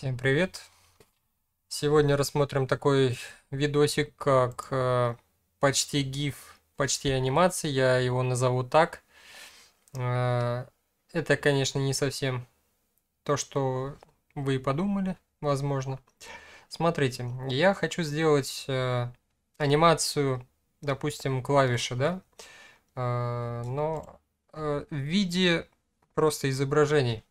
Всем привет! Сегодня рассмотрим такой видосик, как э, почти гиф, почти анимация, я его назову так. Э, это, конечно, не совсем то, что вы подумали, возможно. Смотрите, я хочу сделать э, анимацию, допустим, клавиши, да, но в виде просто изображений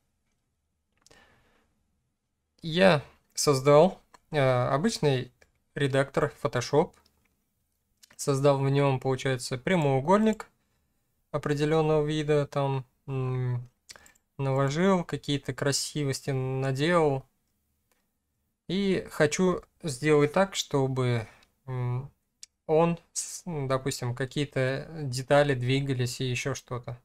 я создал э, обычный редактор Photoshop, создал в нем, получается, прямоугольник определенного вида, там наложил какие-то красивости, наделал. И хочу сделать так, чтобы он, допустим, какие-то детали двигались и еще что-то.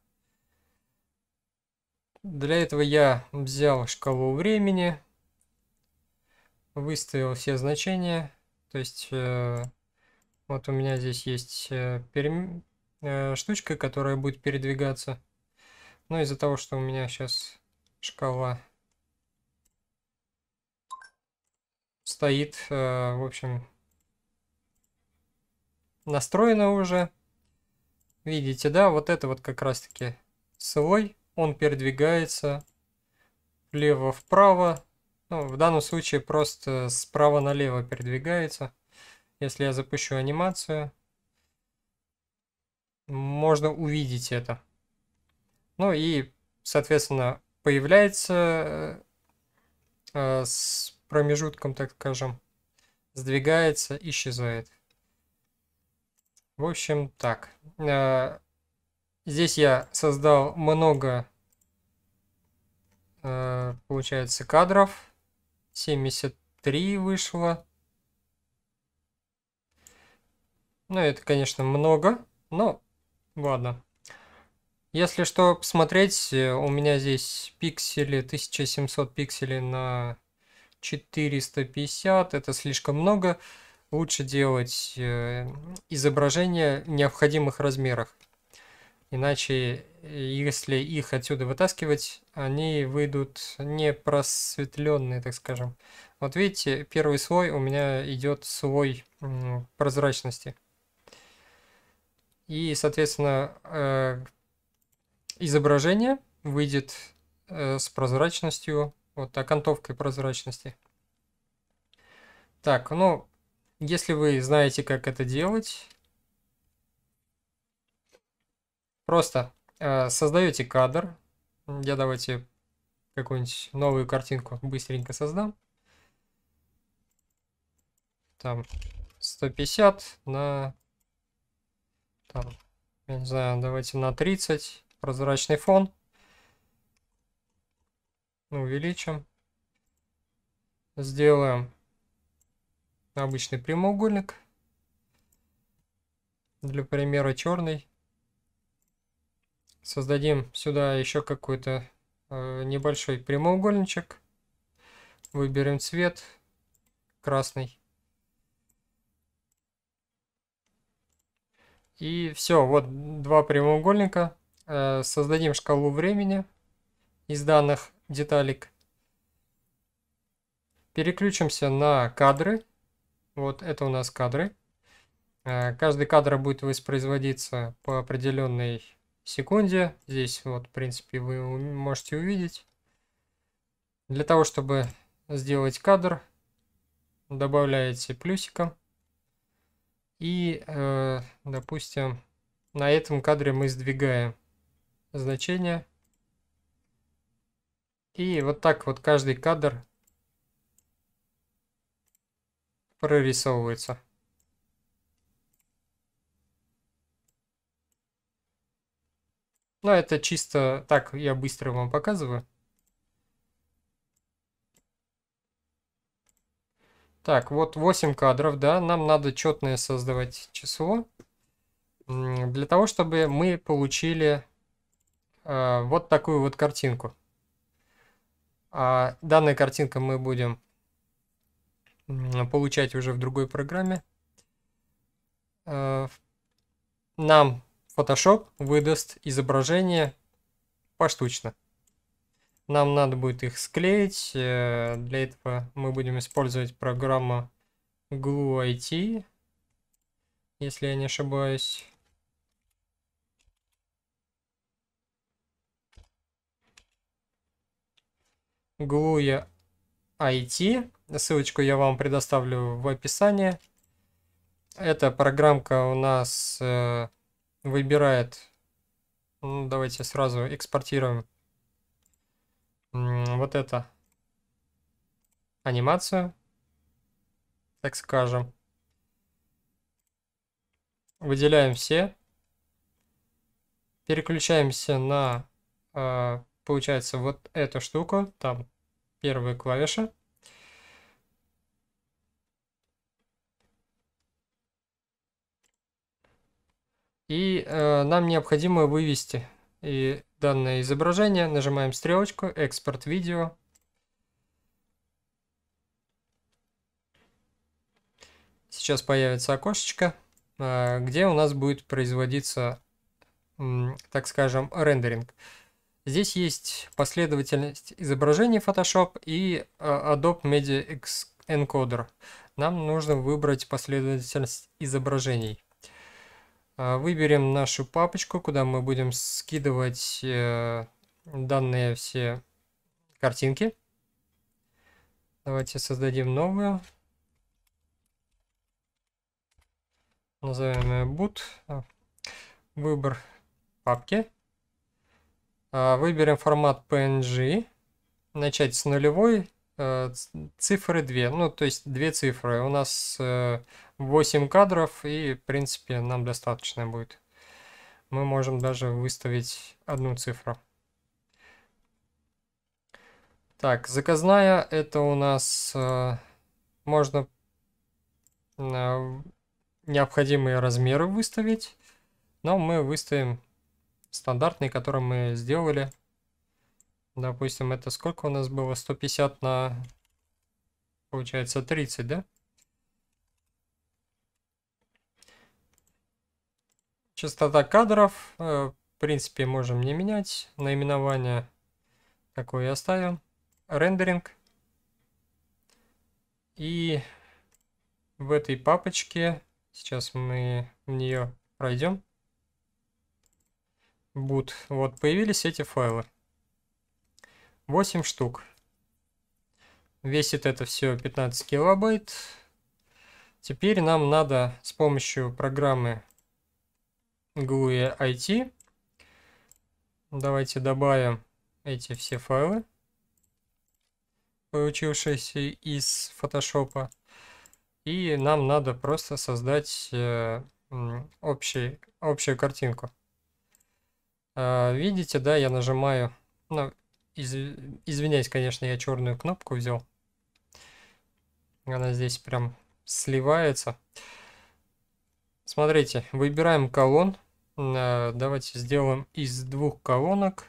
Для этого я взял шкалу времени, выставил все значения. То есть э, вот у меня здесь есть э, перем... э, штучка, которая будет передвигаться. Но ну, из-за того, что у меня сейчас шкала стоит, э, в общем, настроена уже. Видите, да, вот это вот как раз-таки слой, он передвигается влево-вправо ну, в данном случае просто справа налево передвигается. Если я запущу анимацию, можно увидеть это. Ну и, соответственно, появляется э, э с промежутком, так скажем, сдвигается, исчезает. В общем, так. Э, здесь я создал много, э, получается, кадров. 73 вышло. Ну, это, конечно, много, но ладно. Если что посмотреть, э, у меня здесь пиксели, 1700 пикселей на 450, это слишком много. Лучше делать э, изображение в необходимых размерах. Иначе если их отсюда вытаскивать, они выйдут не просветленные, так скажем. Вот видите, первый слой у меня идет слой прозрачности. И, соответственно, э, изображение выйдет э, с прозрачностью, вот а окантовкой прозрачности. Так, ну, если вы знаете, как это делать, просто Э, создаете кадр. Я давайте какую-нибудь новую картинку быстренько создам. Там 150 на... Там, я не знаю, давайте на 30. Прозрачный фон. Увеличим. Сделаем обычный прямоугольник. Для примера черный. Создадим сюда еще какой-то э, небольшой прямоугольничек. Выберем цвет красный. И все, вот два прямоугольника. Э, создадим шкалу времени из данных деталек. Переключимся на кадры. Вот это у нас кадры. Э, каждый кадр будет воспроизводиться по определенной секунде. Здесь вот, в принципе, вы можете увидеть. Для того, чтобы сделать кадр, добавляете плюсиком. И, э, допустим, на этом кадре мы сдвигаем значение. И вот так вот каждый кадр прорисовывается. Ну это чисто так, я быстро вам показываю. Так, вот 8 кадров, да, нам надо четное создавать число, для того, чтобы мы получили э, вот такую вот картинку. А данная картинка мы будем получать уже в другой программе. Э, нам Photoshop выдаст изображение поштучно. Нам надо будет их склеить. Э, для этого мы будем использовать программу Glue IT, если я не ошибаюсь. Glue IT. Ссылочку я вам предоставлю в описании. Эта программка у нас э, выбирает. Ну, давайте сразу экспортируем вот это анимацию, так скажем. Выделяем все. Переключаемся на, а, получается, вот эту штуку. Там первые клавиши. И э, нам необходимо вывести и э, данное изображение. Нажимаем стрелочку, экспорт видео. Сейчас появится окошечко, э, где у нас будет производиться, э, так скажем, рендеринг. Здесь есть последовательность изображений Photoshop и э, Adobe Media Encoder. Нам нужно выбрать последовательность изображений. А, выберем нашу папочку, куда мы будем скидывать э, данные все картинки. Давайте создадим новую. Назовем ее boot. А, выбор папки. А, выберем формат PNG. Начать с нулевой Э, цифры две, ну то есть две цифры. У нас 8 э, кадров и в принципе нам достаточно будет. Мы можем даже выставить одну цифру. Так, заказная это у нас э, можно э, необходимые размеры выставить, но мы выставим стандартный, который мы сделали Допустим, это сколько у нас было? 150 на... Получается 30, да? Частота кадров. Э, в принципе, можем не менять. Наименование такое оставим. Рендеринг. И в этой папочке, сейчас мы в нее пройдем. Boot. Вот появились эти файлы. 8 штук. Весит это все 15 килобайт. Теперь нам надо с помощью программы GUI IT. Давайте добавим эти все файлы, получившиеся из фотошопа. И нам надо просто создать э, общий, общую картинку. Э, видите, да, я нажимаю, ну, из... Извиняюсь, конечно, я черную кнопку взял. Она здесь прям сливается. Смотрите, выбираем колонн. Э, давайте сделаем из двух колонок.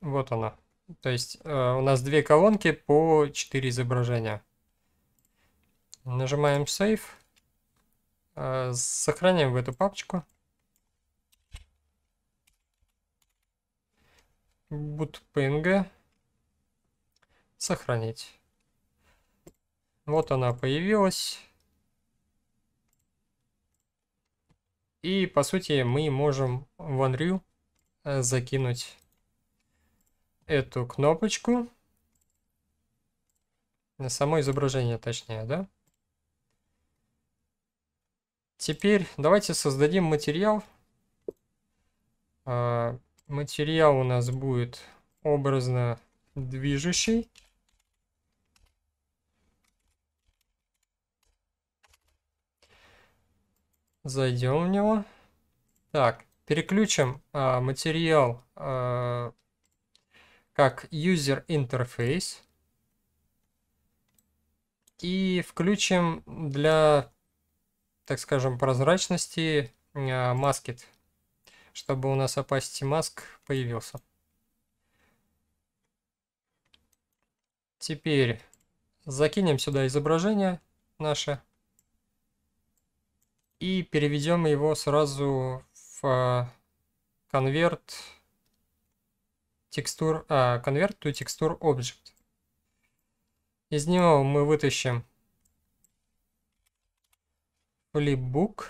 Вот она. То есть э, у нас две колонки по 4 изображения. Нажимаем Save. Э, сохраняем в эту папочку. bootpng сохранить. Вот она появилась. И по сути мы можем в Unreal э, закинуть эту кнопочку. На само изображение точнее, да? Теперь давайте создадим материал. А, материал у нас будет образно движущий. Зайдем в него. Так, переключим а, материал а, как user interface. И включим для, так скажем, прозрачности а, маскет чтобы у нас opacity mask появился. Теперь закинем сюда изображение наше и переведем его сразу в а, конверт текстур, а, конверт to текстур object. Из него мы вытащим flipbook.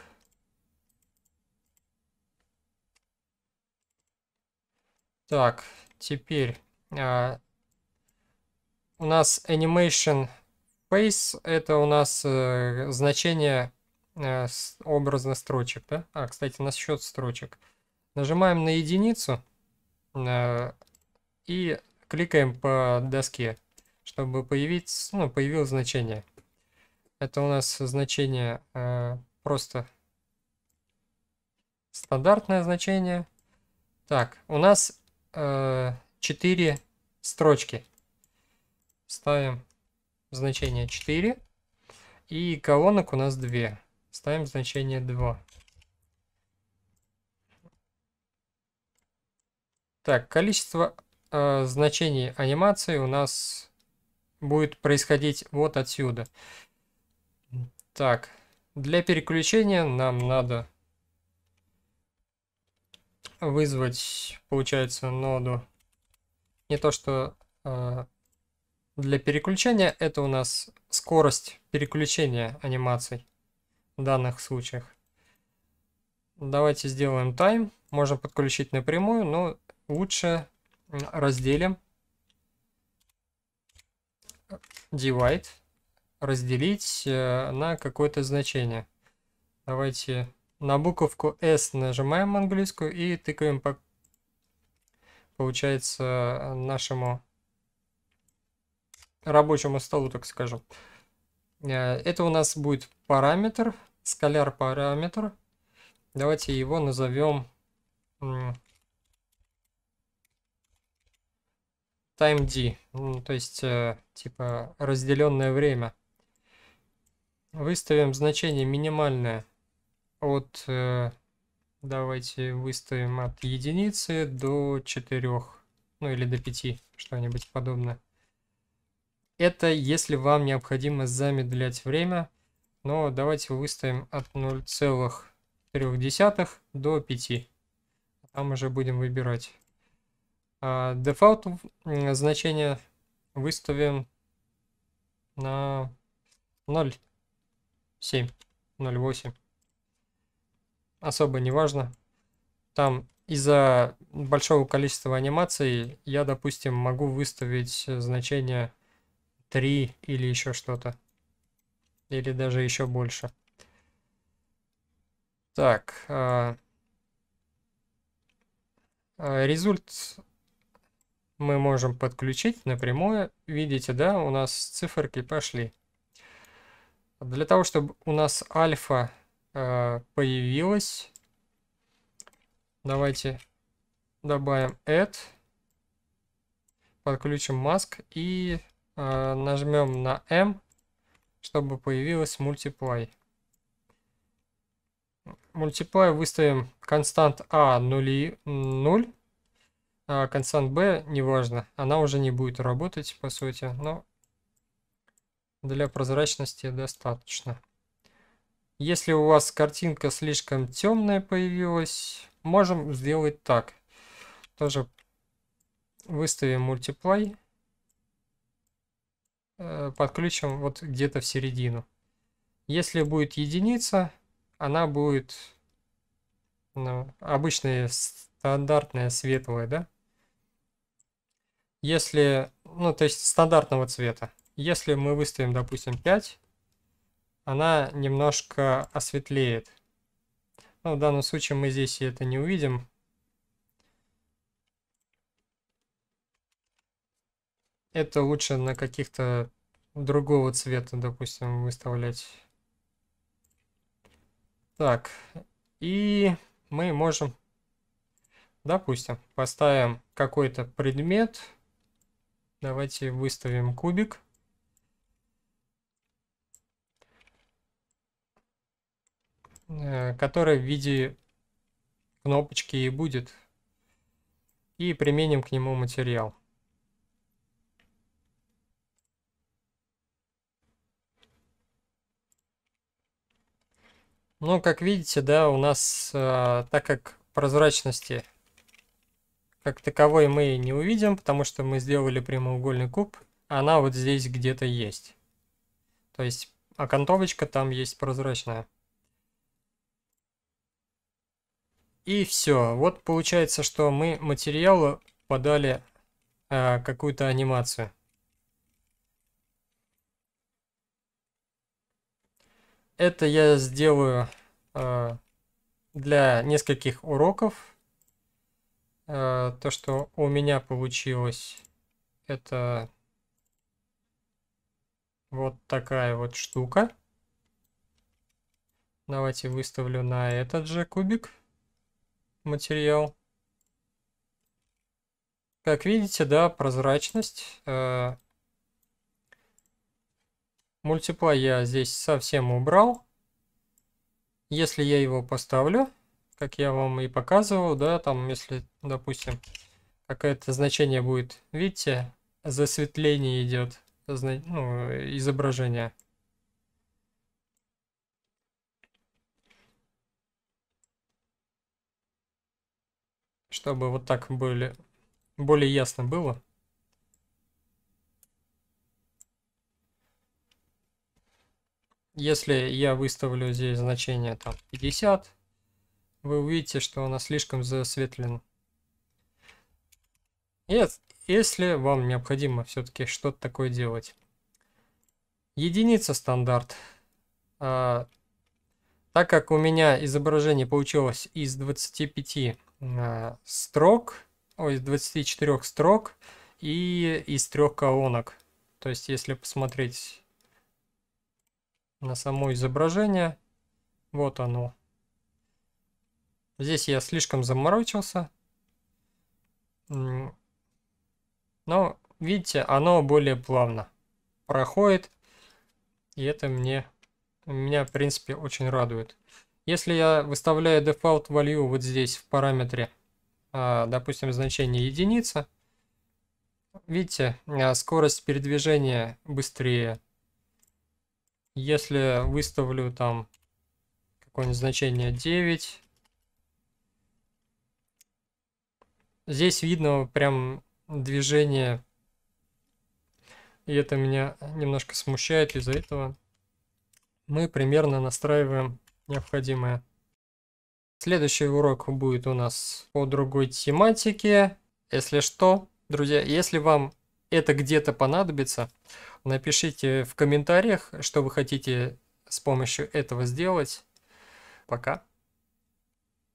Так, теперь а, у нас animation face это у нас э, значение э, образно строчек, да? А, кстати, насчет строчек. Нажимаем на единицу э, и кликаем по доске, чтобы появить, ну, появилось значение. Это у нас значение просто стандартное значение. Так, у нас э, 4 строчки. Ставим значение 4. И колонок у нас 2. Ставим значение 2. Так, количество э, значений анимации у нас будет происходить вот отсюда. Так, для переключения нам надо вызвать, получается, ноду. Не то, что э, для переключения, это у нас скорость переключения анимаций в данных случаях. Давайте сделаем тайм. Можно подключить напрямую, но лучше разделим divide, разделить э, на какое-то значение. Давайте на буковку S нажимаем английскую и тыкаем по, получается, нашему рабочему столу, так скажем. Э, это у нас будет параметр, скаляр параметр. Давайте его назовем time d, ну, то есть э, типа разделенное время. Выставим значение минимальное от, э, давайте выставим от единицы до 4, ну или до 5, что-нибудь подобное. Это если вам необходимо замедлять время, но давайте выставим от 0,3 до 5. Там уже будем выбирать. А, дефолт значение выставим на 0,7, 0,8 особо не важно. Там из-за большого количества анимаций я, допустим, могу выставить э, значение 3 или еще что-то. Или даже еще больше. Так. А, а, результ мы можем подключить напрямую. Видите, да, у нас циферки пошли. Для того, чтобы у нас альфа а, появилась. Давайте добавим add. Подключим mask и э, нажмем на M, чтобы появилась multiply. Multiply выставим констант A 0, 0 а констант B, неважно, она уже не будет работать, по сути, но для прозрачности достаточно. Если у вас картинка слишком темная появилась, можем сделать так. Тоже выставим мультиплей, э, Подключим вот где-то в середину. Если будет единица, она будет ну, обычная, стандартная, светлая, да? Если, ну, то есть стандартного цвета. Если мы выставим, допустим, 5, она немножко осветлеет. Но ну, в данном случае мы здесь это не увидим. Это лучше на каких-то другого цвета, допустим, выставлять. Так, и мы можем, допустим, поставим какой-то предмет. Давайте выставим кубик. Э, которая в виде кнопочки и будет. И применим к нему материал. Но ну, как видите, да, у нас, э, так как прозрачности как таковой мы не увидим, потому что мы сделали прямоугольный куб, она вот здесь где-то есть. То есть окантовочка а там есть прозрачная. И все. Вот получается, что мы материалу подали э, какую-то анимацию. Это я сделаю э, для нескольких уроков. Э, то, что у меня получилось, это вот такая вот штука. Давайте выставлю на этот же кубик материал. Как видите, да, прозрачность. Э, мультипла я здесь совсем убрал. Если я его поставлю, как я вам и показывал, да, там, если, допустим, какое-то значение будет, видите, засветление идет, ну, изображение. чтобы вот так были, более ясно было. Если я выставлю здесь значение там 50, вы увидите, что она слишком засветлена. если вам необходимо все-таки что-то такое делать. Единица стандарт. А, так как у меня изображение получилось из 25 Э, строк, ой, 24 строк и из трех колонок. То есть, если посмотреть на само изображение, вот оно. Здесь я слишком заморочился. Но, видите, оно более плавно проходит. И это мне, меня, в принципе, очень радует. Если я выставляю default value вот здесь в параметре, а, допустим, значение единица, видите, а, скорость передвижения быстрее. Если выставлю там какое-нибудь значение 9, здесь видно прям движение, и это меня немножко смущает из-за этого. Мы примерно настраиваем необходимое. Следующий урок будет у нас по другой тематике. Если что, друзья, если вам это где-то понадобится, напишите в комментариях, что вы хотите с помощью этого сделать. Пока.